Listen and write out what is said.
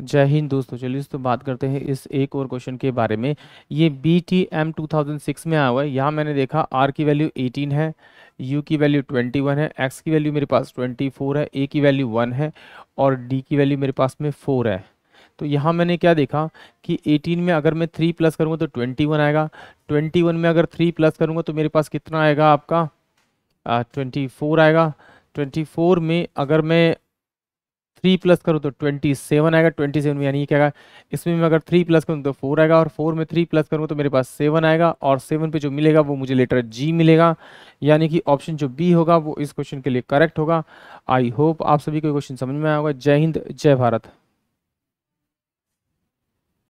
जय हिंद दोस्तों चलिए तो बात करते हैं इस एक और क्वेश्चन के बारे में ये B T M two thousand six में आया हुआ है यहाँ मैंने देखा आर की वैल्यू एटीन है यू की वैल्यू ट्वेंटी वन है एक्स की वैल्यू मेरे पास ट्वेंटी फोर है ए की वैल्यू वन है और डी की वैल्यू मेरे पास में फोर है तो यहाँ मैंने क्या देखा कि 18 में अगर मैं 3 प्लस करूँगा तो 21 आएगा 21 में अगर 3 प्लस करूँगा तो मेरे पास कितना आएगा आपका ट्वेंटी फोर आएगा 24 में अगर मैं थ्री प्लस करूँ तो ट्वेंटी सेवन आएगा ट्वेंटी सेवन यानी क्या इसमें मैं अगर थ्री प्लस करूँ तो फोर आएगा और फोर में थ्री प्लस करूँ तो मेरे पास सेवन आएगा और सेवन पे जो मिलेगा वो मुझे लेटर जी मिलेगा यानी कि ऑप्शन जो बी होगा वो इस क्वेश्चन के लिए करेक्ट होगा आई होप आप सभी को क्वेश्चन समझ में आया होगा जय हिंद जय भारत